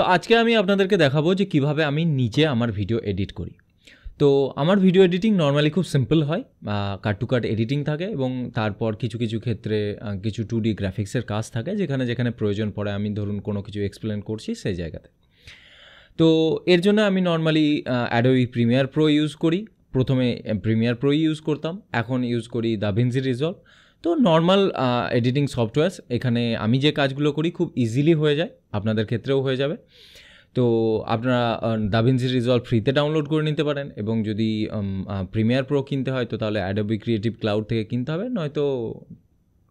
তো আজকে আমি আপনাদেরকে দেখাবো যে কিভাবে আমি নিজে আমার ভিডিও এডিট করি তো আমার ভিডিও এডিটিং নর্মালি খুব সিম্পল হয় কাট টু কাট এডিটিং থাকে এবং তারপর কিছু কিছু ক্ষেত্রে কিছু টু ডি গ্রাফিক্সের কাজ থাকে যেখানে যেখানে প্রয়োজন পড়ে আমি ধরুন কোনো কিছু এক্সপ্লেন করছি সেই জায়গাতে তো এর জন্য আমি normally Adobe Premiere Pro use করি প্রথমে প্রিমিয়ার প্রো ইউজ করতাম এখন ইউজ করি ভিনজি রিজলভ তো নর্মাল এডিটিং সফটওয়্যার্স এখানে আমি যে কাজগুলো করি খুব ইজিলি হয়ে যায় আপনাদের ক্ষেত্রেও হয়ে যাবে তো আপনারা ডাভিনসি রিজলভ ফ্রিতে ডাউনলোড করে নিতে পারেন এবং যদি প্রিমিয়ার প্রো কিনতে হয় তো তাহলে অ্যাডোবি ক্রিয়েটিভ ক্লাউড থেকে কিনতে হবে নয়তো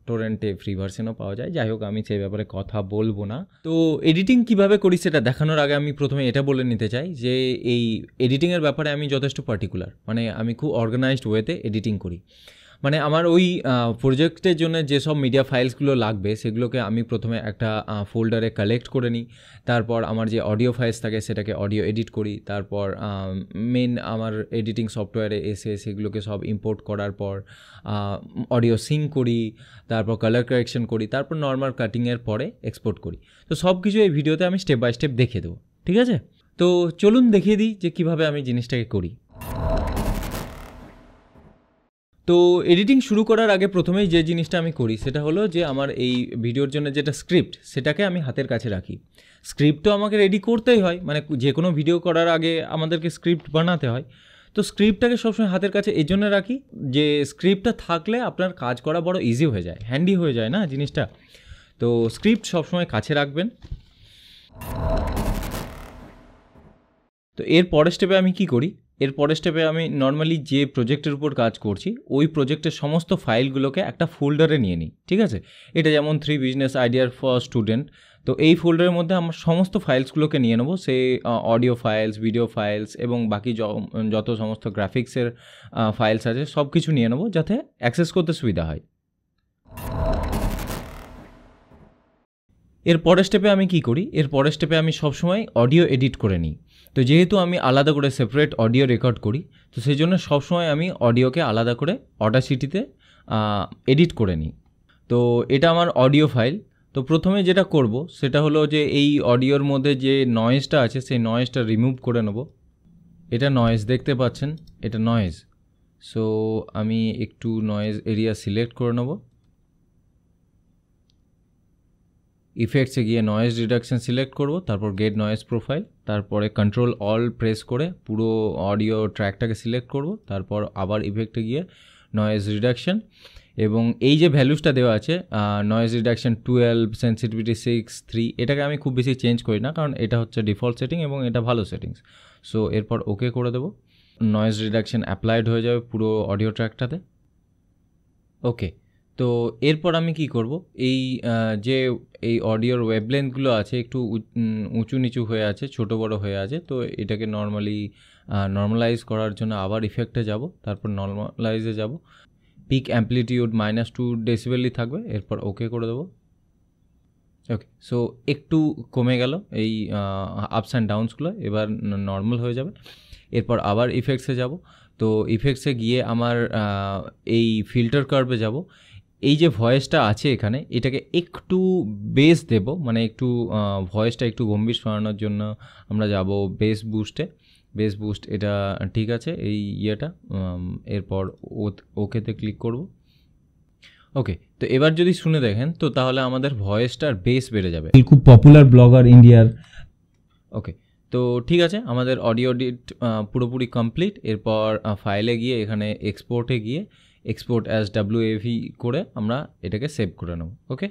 টোরেন্টে ফ্রি ভার্সেনও পাওয়া যায় যাই হোক আমি সেই ব্যাপারে কথা বলবো না তো এডিটিং কিভাবে করি সেটা দেখানোর আগে আমি প্রথমে এটা বলে নিতে চাই যে এই এডিটিংয়ের ব্যাপারে আমি যথেষ্ট পার্টিকুলার মানে আমি খুব অর্গানাইজড ওয়েতে এডিটিং করি মানে আমার ওই প্রজেক্টের জন্য যেসব মিডিয়া ফাইলসগুলো লাগবে সেগুলোকে আমি প্রথমে একটা ফোল্ডারে কালেক্ট করে নিই তারপর আমার যে অডিও ফাইলস থাকে সেটাকে অডিও এডিট করি তারপর মেন আমার এডিটিং সফটওয়্যারে এসে সেগুলোকে সব ইম্পোর্ট করার পর অডিও সিং করি তারপর কালার কারেকশন করি তারপর নর্মাল কাটিংয়ের পরে এক্সপোর্ট করি তো সব কিছু এই ভিডিওতে আমি স্টেপ বাই স্টেপ দেখে দেবো ঠিক আছে তো চলুন দেখিয়ে দিই যে কীভাবে আমি জিনিসটাকে করি তো এডিটিং শুরু করার আগে প্রথমেই যে জিনিসটা আমি করি সেটা হলো যে আমার এই ভিডিওর জন্য যেটা স্ক্রিপ্ট সেটাকে আমি হাতের কাছে রাখি স্ক্রিপ্ট তো আমাকে রেডি করতেই হয় মানে যে কোনো ভিডিও করার আগে আমাদেরকে স্ক্রিপ্ট বানাতে হয় তো স্ক্রিপ্টটাকে সবসময় হাতের কাছে এই জন্য রাখি যে স্ক্রিপ্টটা থাকলে আপনার কাজ করা বড় ইজি হয়ে যায় হ্যান্ডি হয়ে যায় না জিনিসটা তো স্ক্রিপ্ট সবসময় কাছে রাখবেন তো এর পরের স্টেপে আমি কি করি এর পরের স্টেপে আমি নর্মালি যে প্রজেক্টের উপর কাজ করছি ওই প্রজেক্টের সমস্ত ফাইলগুলোকে একটা ফোল্ডারে নিয়ে নিই ঠিক আছে এটা যেমন থ্রি বিজনেস আইডিয়ার ফর স্টুডেন্ট তো এই ফোল্ডারের মধ্যে আমার সমস্ত ফাইলসগুলোকে নিয়ে নেবো সে অডিও ফাইলস ভিডিও ফাইলস এবং বাকি যত সমস্ত গ্রাফিক্সের ফাইলস আছে সব কিছু নিয়ে নেবো যাতে অ্যাক্সেস করতে সুবিধা হয় এর পরের স্টেপে আমি কি করি এর পরের স্টেপে আমি সবসময় অডিও এডিট করে নিই তো যেহেতু আমি আলাদা করে সেপারেট অডিও রেকর্ড করি তো সেই জন্য সবসময় আমি অডিওকে আলাদা করে অডাসিটিতে এডিট করে নিই তো এটা আমার অডিও ফাইল তো প্রথমে যেটা করব সেটা হলো যে এই অডিওর মধ্যে যে নয়েজটা আছে সেই নয়েজটা রিমুভ করে নেব এটা নয়েজ দেখতে পাচ্ছেন এটা নয়েজ সো আমি একটু নয়েজ এরিয়া সিলেক্ট করে নেব ইফেক্টসে গিয়ে নয়েজ রিডাকশান সিলেক্ট করব তারপর গেট নয়েজ প্রোফাইল তারপরে কন্ট্রোল অল প্রেস করে পুরো অডিও ট্র্যাকটাকে সিলেক্ট করব তারপর আবার ইফেক্টে গিয়ে নয়েজ রিডাকশন এবং এই যে ভ্যালুসটা দেওয়া আছে noise reduction twelve sensitivity six three এটাকে আমি খুব বেশি চেঞ্জ করি না কারণ এটা হচ্ছে ডিফল্ট সেটিং এবং এটা ভালো সেটিংস সো এরপর ওকে করে দেবো নয়েজ রিডাকশান অ্যাপ্লাইড হয়ে যাবে পুরো অডিও ট্র্যাকটাতে ওকে তো এরপর আমি কি করব এই যে এই অডিওর ওয়েবলেন্থগুলো আছে একটু উঁচু নিচু হয়ে আছে ছোট বড় হয়ে আছে তো এটাকে নর্মালি নর্মালাইজ করার জন্য আবার ইফেক্টে যাব তারপর নর্মালাইজে যাব পিক অ্যাম্পলিটিউড মাইনাস টু ডেসিবেলই থাকবে এরপর ওকে করে দেবো ওকে সো একটু কমে গেল এই আপস অ্যান্ড ডাউনসগুলো এবার নর্মাল হয়ে যাবে এরপর আবার ইফেক্টসে যাব তো ইফেক্টসে গিয়ে আমার এই ফিল্টার কার্ভে যাব এই যে ভয়েসটা আছে এখানে এটাকে একটু বেস দেব মানে একটু ভয়েসটা একটু গম্ভীর শোনানোর জন্য আমরা যাব বেস বুস্টে বেস বুস্ট এটা ঠিক আছে এই ইয়েটা এরপর ওকেতে ক্লিক করব ওকে তো এবার যদি শুনে দেখেন তো তাহলে আমাদের ভয়েসটার বেস বেড়ে যাবে খুব পপুলার ব্লগার ইন্ডিয়ার ওকে তো ঠিক আছে আমাদের অডিও ডিট পুরোপুরি কমপ্লিট এরপর ফাইলে গিয়ে এখানে এক্সপোর্টে গিয়ে এক্সপোর্ট অ্যাজ ডাব্লিউএভি করে আমরা এটাকে সেভ করে নেব ওকে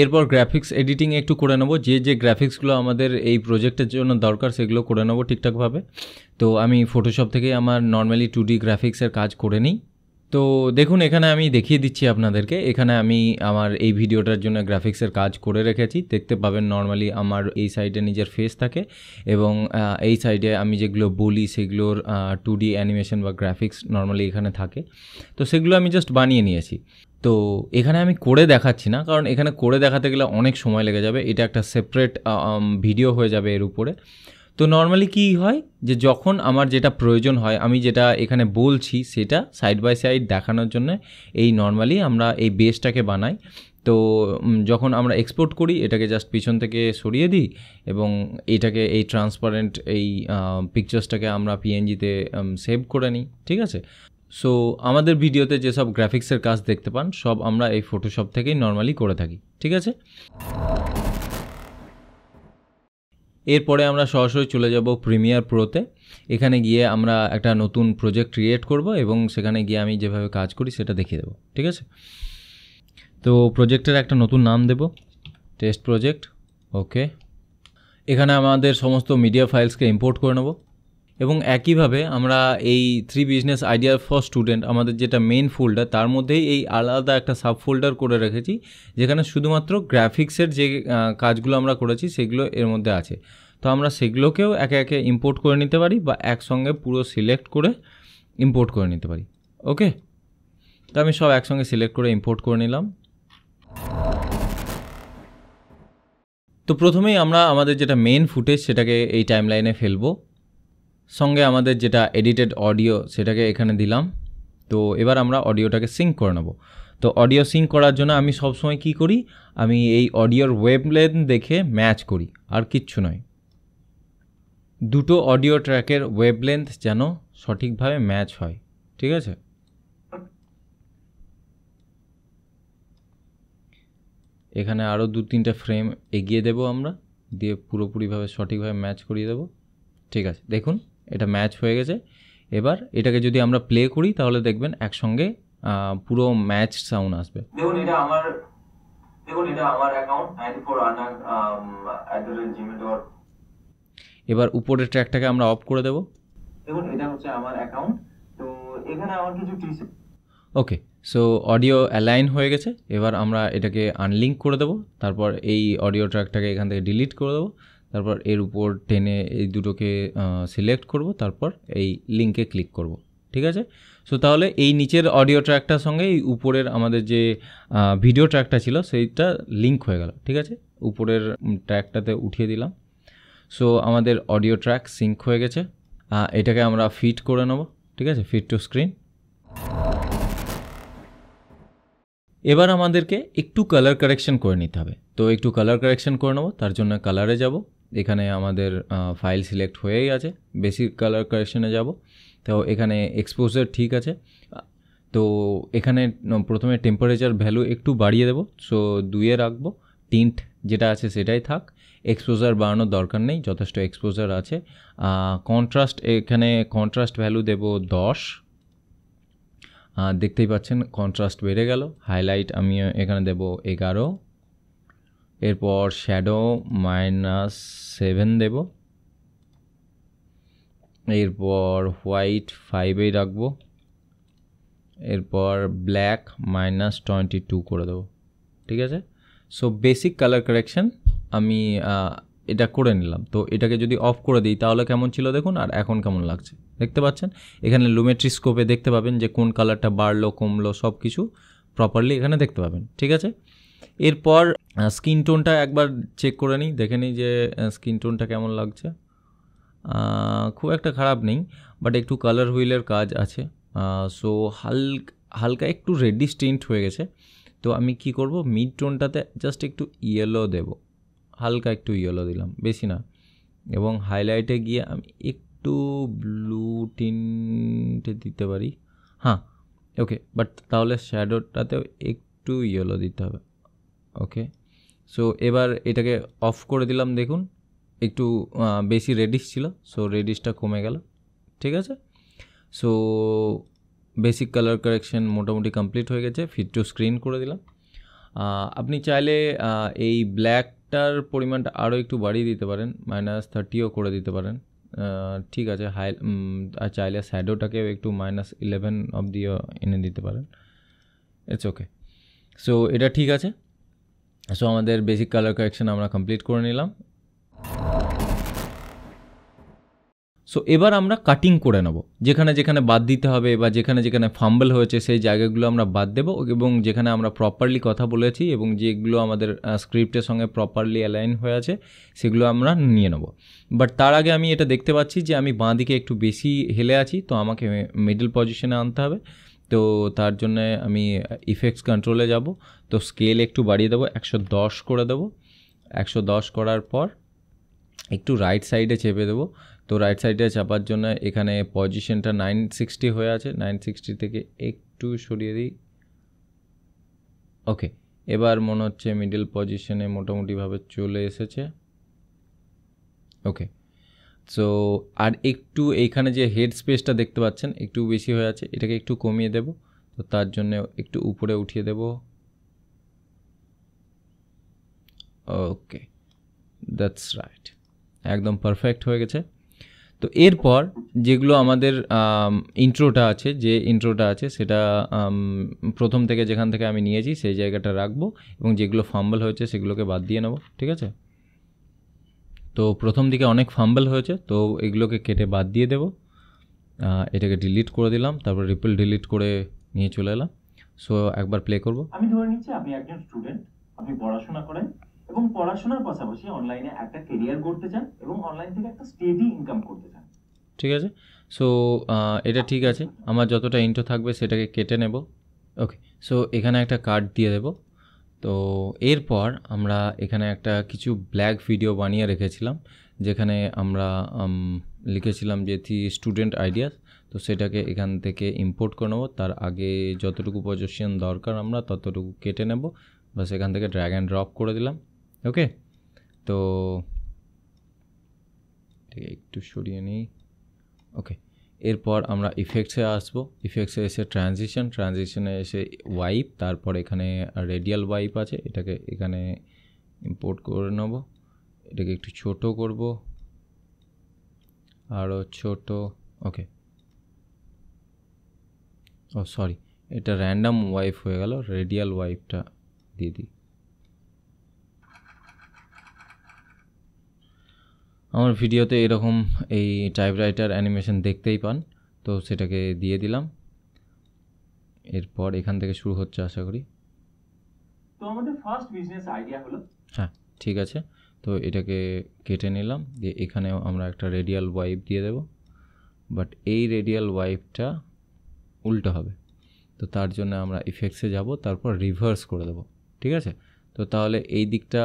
এরপর গ্রাফিক্স এডিটিং একটু করে নেব যে যে গ্রাফিক্সগুলো আমাদের এই প্রজেক্টের জন্য দরকার সেগুলো করে নেবো ঠিকঠাকভাবে তো আমি ফটোশপ থেকে আমার নর্মালি টু ডি গ্রাফিক্সের কাজ করে নিই তো দেখুন এখানে আমি দেখিয়ে দিচ্ছি আপনাদেরকে এখানে আমি আমার এই ভিডিওটার জন্য গ্রাফিক্সের কাজ করে রেখেছি দেখতে পাবেন নর্মালি আমার এই সাইডে নিজের ফেস থাকে এবং এই সাইডে আমি যেগুলো বলি সেগুলোর টু ডি অ্যানিমেশন বা গ্রাফিক্স নর্মালি এখানে থাকে তো সেগুলো আমি জাস্ট বানিয়ে নিয়েছি তো এখানে আমি করে দেখাচ্ছি না কারণ এখানে করে দেখাতে গেলে অনেক সময় লেগে যাবে এটা একটা সেপারেট ভিডিও হয়ে যাবে এর উপরে তো নর্মালি কি হয় যে যখন আমার যেটা প্রয়োজন হয় আমি যেটা এখানে বলছি সেটা সাইড বাই সাইড দেখানোর জন্য এই নর্মালি আমরা এই বেসটাকে বানাই তো যখন আমরা এক্সপোর্ট করি এটাকে জাস্ট পিছন থেকে সরিয়ে দিই এবং এটাকে এই ট্রান্সপারেন্ট এই পিকচার্সটাকে আমরা পিএনজিতে সেভ করে নিই ঠিক আছে সো আমাদের ভিডিওতে যেসব গ্রাফিক্সের কাজ দেখতে পান সব আমরা এই ফটোশপ থেকেই নর্মালি করে থাকি ঠিক আছে এরপরে আমরা সরাসরি চলে যাব প্রিমিয়ার প্রোতে এখানে গিয়ে আমরা একটা নতুন প্রজেক্ট ক্রিয়েট করব এবং সেখানে গিয়ে আমি যেভাবে কাজ করি সেটা দেখিয়ে দেবো ঠিক আছে তো প্রজেক্টের একটা নতুন নাম দেব টেস্ট প্রজেক্ট ওকে এখানে আমাদের সমস্ত মিডিয়া ফাইলসকে ইম্পোর্ট করে নেব এবং একইভাবে আমরা এই three business idea for student আমাদের যেটা মেন ফোল্ডার তার মধ্যেই এই আলাদা একটা সাব ফোল্ডার করে রেখেছি যেখানে শুধুমাত্র গ্রাফিক্সের যে কাজগুলো আমরা করেছি সেগুলো এর মধ্যে আছে তো আমরা সেগুলোকেও একে একে ইম্পোর্ট করে নিতে পারি বা একসঙ্গে পুরো সিলেক্ট করে ইম্পোর্ট করে নিতে পারি ওকে তো আমি সব একসঙ্গে সিলেক্ট করে ইম্পোর্ট করে নিলাম তো প্রথমেই আমরা আমাদের যেটা মেন ফুটেজ সেটাকে এই টাইমলাইনে ফেলবো সঙ্গে আমাদের যেটা এডিটেড অডিও সেটাকে এখানে দিলাম তো এবার আমরা অডিওটাকে সিঙ্ক করে নেব তো অডিও সিঙ্ক করার জন্য আমি সবসময় কি করি আমি এই অডিওর ওয়েবলেন দেখে ম্যাচ করি আর কিচ্ছু নয় দুটো অডিও ট্র্যাকের ওয়েবলেন্থ যেন সঠিকভাবে ম্যাচ হয় ঠিক আছে এখানে আরও দু তিনটা ফ্রেম এগিয়ে দেব আমরা দিয়ে পুরোপুরিভাবে সঠিকভাবে ম্যাচ করিয়ে দেব ঠিক আছে দেখুন এটা ম্যাচ হয়ে গেছে এবার এটাকে যদি আমরা প্লে করি তাহলে দেখবেন একসঙ্গে পুরো ম্যাচ সাউন্ড আসবে দেখুন এটা আমার দেখুন এটা আমার অ্যাকাউন্ট um, এবার উপরের ট্র্যাকটাকে আমরা অফ করে দেব দেখুন এটা হচ্ছে আমার অ্যাকাউন্ট তো এখানে আমার কিছু tips okay so audio align হয়ে গেছে এবার আমরা এটাকে আনলিঙ্ক করে দেবো তারপর এই অডিও ট্র্যাকটাকে এখান থেকে ডিলিট করে দেবো তারপর এর উপর টেনে এই দুটোকে সিলেক্ট করব তারপর এই লিঙ্কে ক্লিক করব ঠিক আছে সো তাহলে এই নিচের অডিও ট্র্যাকটার সঙ্গে এই উপরের আমাদের যে ভিডিও ট্র্যাকটা ছিল সেইটা লিঙ্ক হয়ে গেল ঠিক আছে উপরের ট্র্যাকটাতে উঠিয়ে দিলাম সো আমাদের অডিও ট্র্যাক সিঙ্ক হয়ে গেছে এটাকে আমরা ফিট করে নেব ঠিক আছে ফিট টু স্ক্রিন এবার আমাদেরকে একটু কালার কারেকশন করে নিতে হবে তো একটু কালার কারেকশন করে নেবো তার জন্য কালারে যাব এখানে আমাদের ফাইল সিলেক্ট হয়েই আছে বেসিক কালার কারেকশানে যাব তো এখানে এক্সপোজার ঠিক আছে তো এখানে প্রথমে টেম্পারেচার ভ্যালু একটু বাড়িয়ে দেব সো দুইয়ে রাখবো টিন্ট যেটা আছে সেটাই থাক এক্সপোজার বাড়ানোর দরকার নেই যথেষ্ট এক্সপোজার আছে কন্ট্রাস্ট এখানে কন্ট্রাস্ট ভ্যালু দেব দশ দেখতেই পাচ্ছেন কন্ট্রাস্ট বেড়ে গেল হাইলাইট আমি এখানে দেব এগারো এরপর শ্যাডো মাইনাস সেভেন দেব এরপর হোয়াইট ফাইভেই রাখবো এরপর ব্ল্যাক মাইনাস টোয়েন্টি টু করে দেবো ঠিক আছে সো বেসিক কালার কারেকশান আমি এটা করে নিলাম তো এটাকে যদি অফ করে দিই তাহলে কেমন ছিল দেখুন আর এখন কেমন লাগছে দেখতে পাচ্ছেন এখানে লুমেট্রিস্কোপে দেখতে পাবেন যে কোন কালারটা বাড়লো কমলো সব কিছু প্রপারলি এখানে দেখতে পাবেন ঠিক আছে এরপর স্কিন টোনটা একবার চেক করে নিই দেখে নিই যে স্কিন টোনটা কেমন লাগছে খুব একটা খারাপ নেই বাট একটু কালার হুইলের কাজ আছে সো হালকা হালকা একটু রেডি স্টিন্ট হয়ে গেছে তো আমি কি করব মিড টোনটাতে জাস্ট একটু ইয়েলো দেব হালকা একটু ইয়েলো দিলাম বেশি না এবং হাইলাইটে গিয়ে আমি একটু ব্লু টিনটে দিতে পারি হ্যাঁ ওকে বাট তাহলে শ্যাডোটাতেও একটু ইয়েলো দিতে হবে ওকে সো এবার এটাকে অফ করে দিলাম দেখুন একটু বেশি রেডিশ ছিল সো রেডিশটা কমে গেল ঠিক আছে সো বেসিক কালার কারেকশন মোটামুটি কমপ্লিট হয়ে গেছে ফিট টু স্ক্রিন করে দিলাম আপনি চাইলে এই ব্ল্যাকটার পরিমাণটা আরও একটু বাড়িয়ে দিতে পারেন মাইনাস থার্টিও করে দিতে পারেন ঠিক আছে হাই আর চাইলে স্যাডোটাকেও একটু মাইনাস ইলেভেন অব দিও এনে দিতে পারেন ইটস ওকে সো এটা ঠিক আছে সো আমাদের বেসিক কালার কারেকশন আমরা কমপ্লিট করে নিলাম সো এবার আমরা কাটিং করে নেব যেখানে যেখানে বাদ দিতে হবে বা যেখানে যেখানে ফাম্বল হয়েছে সেই জায়গাগুলো আমরা বাদ দেব এবং যেখানে আমরা প্রপারলি কথা বলেছি এবং যেগুলো আমাদের স্ক্রিপ্টের সঙ্গে প্রপারলি অ্যালাইন হয়ে আছে সেগুলো আমরা নিয়ে নেব বাট তার আগে আমি এটা দেখতে পাচ্ছি যে আমি বাঁ দিকে একটু বেশি হেলে আছি তো আমাকে মিডল পজিশনে আনতে হবে তো তার জন্য আমি ইফেক্টস কন্ট্রোলে যাব তো স্কেল একটু বাড়িয়ে দেবো একশো দশ করে দেবো একশো দশ করার পর একটু রাইট সাইডে চেপে দেবো তো রাইট সাইডে চাপার জন্য এখানে পজিশনটা নাইন সিক্সটি হয়ে আছে নাইন সিক্সটি থেকে একটু সরিয়ে দিই ওকে এবার মনে হচ্ছে মিডল পজিশনে মোটামুটিভাবে চলে এসেছে ওকে সো আর একটু এইখানে যে হেড স্পেসটা দেখতে পাচ্ছেন একটু বেশি হয়ে আছে এটাকে একটু কমিয়ে দেব তো তার জন্য একটু উপরে উঠিয়ে দেব ওকে দ্যাটস রাইট একদম পারফেক্ট হয়ে গেছে তো এরপর যেগুলো আমাদের ইন্ট্রোটা আছে যে ইন্ট্রোটা আছে সেটা প্রথম থেকে যেখান থেকে আমি নিয়েছি সেই জায়গাটা রাখবো এবং যেগুলো ফাম্বল হয়েছে সেগুলোকে বাদ দিয়ে নেবো ঠিক আছে তো প্রথম দিকে অনেক ফাম্বল হয়েছে তো এগুলোকে কেটে বাদ দিয়ে দেব এটাকে ডিলিট করে দিলাম তারপর রিপল ডিলিট করে নিয়ে চলে এলাম সো একবার প্লে করব আমি ধরে নিচ্ছি আপনি একজন স্টুডেন্ট আপনি পড়াশোনা করেন এবং পড়াশোনার পাশাপাশি অনলাইনে একটা ক্যারিয়ার করতে চান এবং অনলাইন থেকে একটা স্টেডি ইনকাম করতে চান ঠিক আছে সো এটা ঠিক আছে আমার যতটা ইন্টো থাকবে সেটাকে কেটে নেব ওকে সো এখানে একটা কার্ড দিয়ে দেবো তো এরপর আমরা এখানে একটা কিছু ব্ল্যাক ভিডিও বানিয়ে রেখেছিলাম যেখানে আমরা লিখেছিলাম যে থি স্টুডেন্ট আইডিয়াস তো সেটাকে এখান থেকে ইম্পোর্ট করে নেবো তার আগে যতটুকু পজিশন দরকার আমরা ততটুকু কেটে নেব বা সেখান থেকে ড্র্যাগ অ্যান্ড ড্রপ করে দিলাম ওকে তো একটু সরিয়ে নিই ওকে এরপর আমরা ইফেক্টসে আসবো ইফেক্টসে এসে ট্রানজিশন ট্রানজিশনে এসে ওয়াইপ তারপর এখানে রেডিয়াল ওয়াইপ আছে এটাকে এখানে ইম্পোর্ট করে নেব এটাকে একটু ছোট করব আরও ছোট ওকে ও সরি এটা র্যান্ডাম ওয়াইপ হয়ে গেল রেডিয়াল ওয়াইপটা দিয়ে দিই আমার ভিডিওতে এরকম এই টাইপরাইটার অ্যানিমেশন দেখতেই পান তো সেটাকে দিয়ে দিলাম এরপর এখান থেকে শুরু হচ্ছে আশা করি তো আমাদের ফার্স্ট বিজনেস আইডিয়া হলো হ্যাঁ ঠিক আছে তো এটাকে কেটে নিলাম দিয়ে এখানে আমরা একটা রেডিয়াল ওয়াইপ দিয়ে দেব বাট এই রেডিয়াল ওয়াইপটা উল্টো হবে তো তার জন্য আমরা ইফেক্টসে যাব তারপর রিভার্স করে দেব ঠিক আছে তো তাহলে এই দিকটা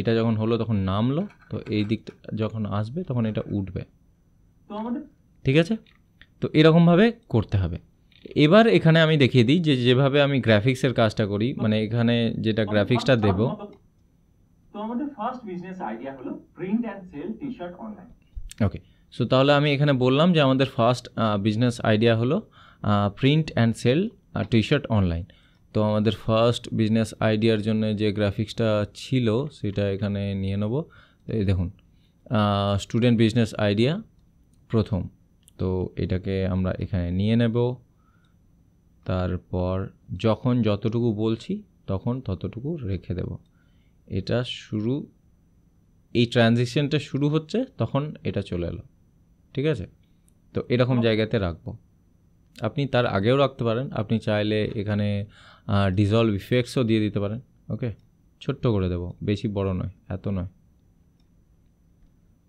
এটা যখন হলো তখন নামলো তো এই দিকটা যখন আসবে তখন এটা উঠবে ঠিক আছে তো এরকমভাবে করতে হবে এবার এখানে আমি দেখিয়ে দিই যে যেভাবে আমি গ্রাফিক্সের কাজটা করি মানে এখানে যেটা গ্রাফিক্সটা দেব first business idea T shirt okay so তাহলে আমি এখানে বললাম যে আমাদের ফার্স্ট বিজনেস আইডিয়া হলো print and sell T shirt online তো আমাদের ফার্স্ট বিজনেস আইডিয়ার জন্য যে গ্রাফিক্সটা ছিল সেটা এখানে নিয়ে নেব এই দেখুন স্টুডেন্ট বিজনেস আইডিয়া প্রথম তো এটাকে আমরা এখানে নিয়ে নেব তারপর যখন যতটুকু বলছি তখন ততটুকু রেখে দেব এটা শুরু এই ট্রানজিশনটা শুরু হচ্ছে তখন এটা চলে এলো ঠিক আছে তো এরকম জায়গাতে রাখবো আপনি তার আগেও রাখতে পারেন আপনি চাইলে এখানে ডিজলভ ইফেক্টসও দিয়ে দিতে পারেন ওকে ছোট্ট করে দেব বেশি বড় নয় এত নয়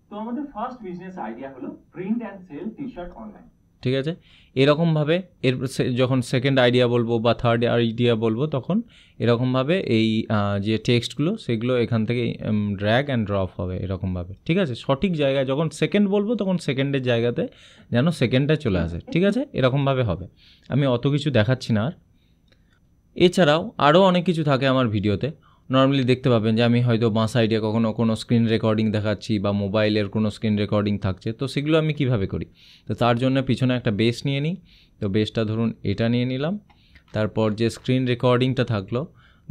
তো আমাদের ফার্স্ট বিজনেস আইডিয়া হলো print and sell T shirt online ঠিক আছে এরকমভাবে এর যখন সেকেন্ড আইডিয়া বলবো বা থার্ড আইডিয়া বলবো তখন এরকমভাবে এই যে টেক্সটগুলো সেগুলো এখান থেকে ড্র্যাগ অ্যান্ড ড্রপ হবে এরকমভাবে ঠিক আছে সঠিক জায়গায় যখন সেকেন্ড বলবো তখন সেকেন্ডের জায়গাতে যেন সেকেন্ডটা চলে আসে ঠিক আছে এরকমভাবে হবে আমি অত কিছু দেখাচ্ছি না আর এছাড়াও আরও অনেক কিছু থাকে আমার ভিডিওতে নর্মালি দেখতে পাবেন যে আমি হয়তো বাঁ সাইডে কখনো কোনো স্ক্রিন রেকর্ডিং দেখাচ্ছি বা মোবাইলের কোনো স্ক্রিন রেকর্ডিং থাকছে তো সেগুলো আমি কিভাবে করি তো তার জন্য পিছনে একটা বেস নিয়ে নিই তো বেসটা ধরুন এটা নিয়ে নিলাম তারপর যে স্ক্রিন রেকর্ডিংটা থাকলো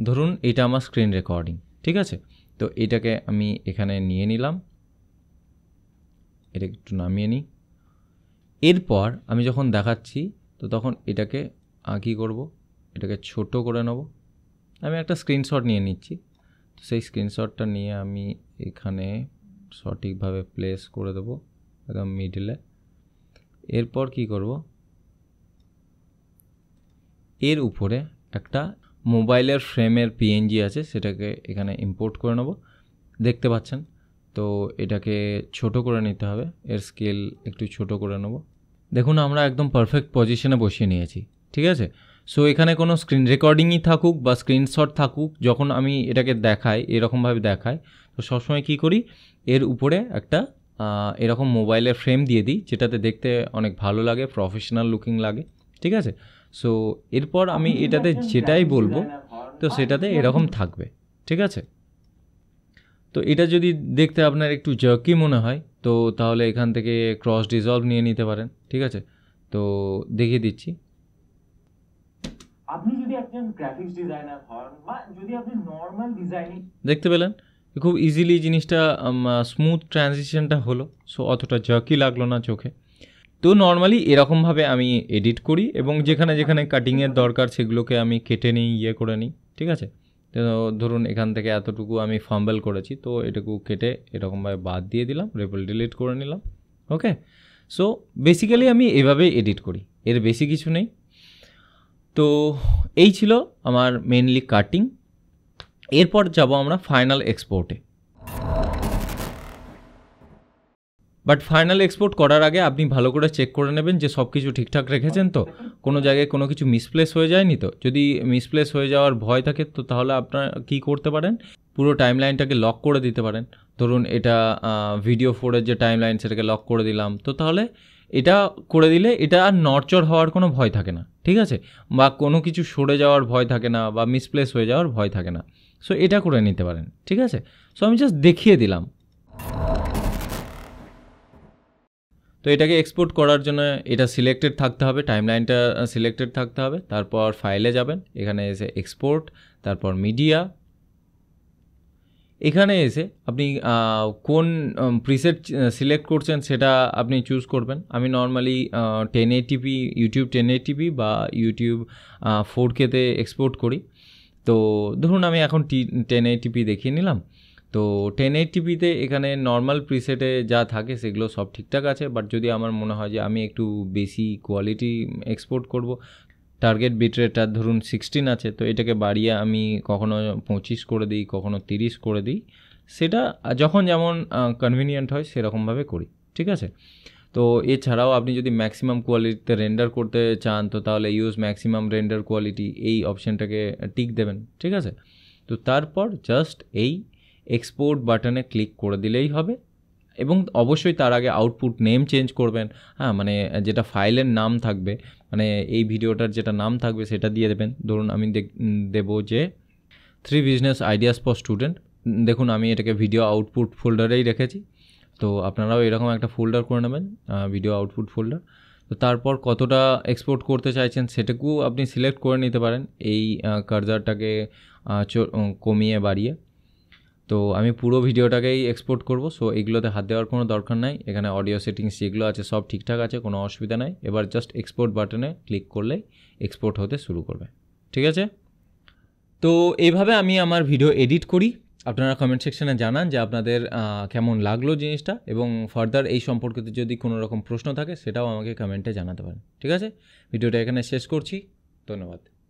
ধরুন এটা আমার স্ক্রিন রেকর্ডিং ঠিক আছে তো এটাকে আমি এখানে নিয়ে নিলাম এটা একটু নামিয়ে নিই এরপর আমি যখন দেখাচ্ছি তো তখন এটাকে আঁকি করব এটাকে ছোট করে নেবো আমি একটা স্ক্রিনশট নিয়ে নিচ্ছি তো সেই স্ক্রিনশটটা নিয়ে আমি এখানে সঠিকভাবে প্লেস করে দেবো একদম মিডলে এরপর কি করব এর উপরে একটা মোবাইলের ফ্রেমের পিএনজি আছে সেটাকে এখানে ইম্পোর্ট করে নেব দেখতে পাচ্ছেন তো এটাকে ছোট করে নিতে হবে এর স্কেল একটু ছোট করে নেব দেখুন আমরা একদম পারফেক্ট পজিশনে বসিয়ে নিয়েছি ঠিক আছে সো এখানে কোনো স্ক্রিন রেকর্ডিংই থাকুক বা স্ক্রিনশট থাকুক যখন আমি এটাকে দেখাই এরকমভাবে দেখাই তো সবসময় কী করি এর উপরে একটা এরকম মোবাইলের ফ্রেম দিয়ে দিই যেটাতে দেখতে অনেক ভালো লাগে প্রফেশনাল লুকিং লাগে ঠিক আছে সো এরপর আমি এটাতে যেটাই বলবো তো সেটাতে এরকম থাকবে ঠিক আছে তো এটা যদি দেখতে আপনার একটু জকি মনে হয় তো তাহলে এখান থেকে ক্রস ডিজলভ নিয়ে নিতে পারেন ঠিক আছে তো দেখিয়ে দিচ্ছি আপনি যদি একজন গ্রাফিক্স ডিজাইনার হন বা যদি আপনি নর্মাল ডিজাইনিং দেখতে পেলেন খুব ইজিলি জিনিসটা স্মুথ ট্রানজিশনটা হলো সো অতটা জকি লাগলো না চোখে তো নর্মালি এরকমভাবে আমি এডিট করি এবং যেখানে যেখানে কাটিংয়ের দরকার সেগুলোকে আমি কেটে নিই ইয়ে করে নিই ঠিক আছে তো ধরুন এখান থেকে এতটুকু আমি ফাম্বেল করেছি তো এটুকু কেটে এরকমভাবে বাদ দিয়ে দিলাম রেপল ডিলিট করে নিলাম ওকে সো বেসিক্যালি আমি এভাবেই এডিট করি এর বেশি কিছু নেই তো এই ছিল আমার মেনলি কাটিং এরপর যাব আমরা ফাইনাল এক্সপোর্টে বাট ফাইনাল এক্সপোর্ট করার আগে আপনি ভালো করে চেক করে নেবেন যে সব কিছু ঠিকঠাক রেখেছেন তো কোনো জায়গায় কোনো কিছু মিসপ্লেস হয়ে যায়নি তো যদি মিসপ্লেস হয়ে যাওয়ার ভয় থাকে তো তাহলে আপনার কি করতে পারেন পুরো টাইম লাইনটাকে লক করে দিতে পারেন ধরুন এটা ভিডিও ফোরের যে টাইম লাইন সেটাকে লক করে দিলাম তো তাহলে এটা করে দিলে এটা আর নড়চড় হওয়ার কোনো ভয় থাকে না ঠিক আছে বা কোনো কিছু সরে যাওয়ার ভয় থাকে না বা মিসপ্লেস হয়ে যাওয়ার ভয় থাকে না সো এটা করে নিতে পারেন ঠিক আছে সো আমি জাস্ট দেখিয়ে দিলাম তো এটাকে এক্সপোর্ট করার জন্য এটা সিলেক্টেড থাকতে হবে টাইমলাইনটা সিলেক্টেড থাকতে হবে তারপর ফাইলে যাবেন এখানে এসে এক্সপোর্ট তারপর মিডিয়া এখানে এসে আপনি কোন প্রিসেট সিলেক্ট করছেন সেটা আপনি চুজ করবেন আমি normally ten eighty p YouTube ten eighty p বা ইউটিউব ফোর কেতে এক্সপোর্ট করি তো ধরুন আমি এখন টি টেন এইটিপি দেখিয়ে নিলাম তো টেন এইটিপিতে এখানে নর্মাল প্রিসেটে যা থাকে সেগুলো সব ঠিকঠাক আছে বাট যদি আমার মনে হয় যে আমি একটু বেশি কোয়ালিটি এক্সপোর্ট করব টার্গেট বিট্রেটার ধরুন সিক্সটিন আছে তো এটাকে বাড়িয়ে আমি কখনো পঁচিশ করে দিই কখনো তিরিশ করে দিই সেটা যখন যেমন কনভিনিয়েন্ট হয় সেরকমভাবে করি ঠিক আছে তো এছাড়াও আপনি যদি ম্যাক্সিমাম কোয়ালিটিতে রেন্ডার করতে চান তো তাহলে ইউজ ম্যাক্সিমাম রেন্ডার কোয়ালিটি এই অপশানটাকে টিক দেবেন ঠিক আছে তো তারপর জাস্ট এই এক্সপোর্ট বাটনে ক্লিক করে দিলেই হবে এবং অবশ্যই তার আগে আউটপুট নেম চেঞ্জ করবেন হ্যাঁ মানে যেটা ফাইলের নাম থাকবে মানে এই ভিডিওটার যেটা নাম থাকবে সেটা দিয়ে দেবেন ধরুন আমি দেব যে three business ideas for student দেখুন আমি এটাকে ভিডিও আউটপুট ফোল্ডারেই রেখেছি তো আপনারাও এরকম একটা ফোল্ডার করে নেবেন ভিডিও আউটপুট ফোল্ডার তো তারপর কতটা এক্সপোর্ট করতে চাইছেন সেটাকেও আপনি সিলেক্ট করে নিতে পারেন এই কার্জারটাকে কমিয়ে বাড়িয়ে তো আমি পুরো ভিডিওটাকেই এক্সপোর্ট করব সো এগুলোতে হাত দেওয়ার কোনো দরকার নাই এখানে অডিও সেটিংস যেগুলো আছে সব ঠিকঠাক আছে কোনো অসুবিধা নাই এবার জাস্ট এক্সপোর্ট বাটনে ক্লিক করলেই এক্সপোর্ট হতে শুরু করবে ঠিক আছে তো এইভাবে আমি আমার ভিডিও এডিট করি আপনারা কমেন্ট সেকশানে জানান যে আপনাদের কেমন লাগলো জিনিসটা এবং ফার্দার এই সম্পর্কিত যদি কোনো রকম প্রশ্ন থাকে সেটাও আমাকে কমেন্টে জানাতে পারেন ঠিক আছে ভিডিওটা এখানে শেষ করছি ধন্যবাদ